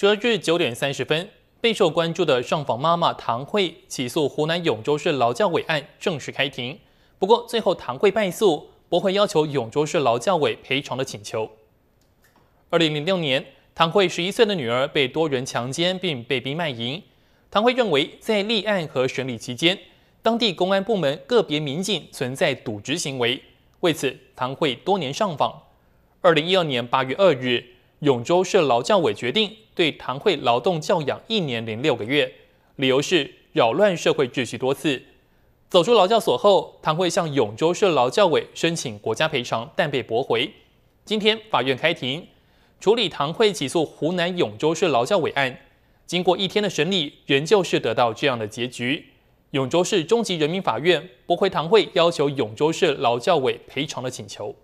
截至九点三十分，备受关注的上访妈妈唐慧起诉湖南永州市劳教委案正式开庭。不过，最后唐慧败诉，驳回要求永州市劳教委赔偿的请求。二零零六年，唐慧十一岁的女儿被多人强奸并被逼卖淫。唐慧认为，在立案和审理期间，当地公安部门个别民警存在渎职行为。为此，唐慧多年上访。二零一二年八月二日，永州市劳教委决定。对唐慧劳动教养一年零六个月，理由是扰乱社会秩序多次。走出劳教所后，唐慧向永州市劳教委申请国家赔偿，但被驳回。今天法院开庭处理唐慧起诉湖南永州市劳教委案，经过一天的审理，仍旧是得到这样的结局。永州市中级人民法院驳回唐慧要求永州市劳教委赔偿的请求。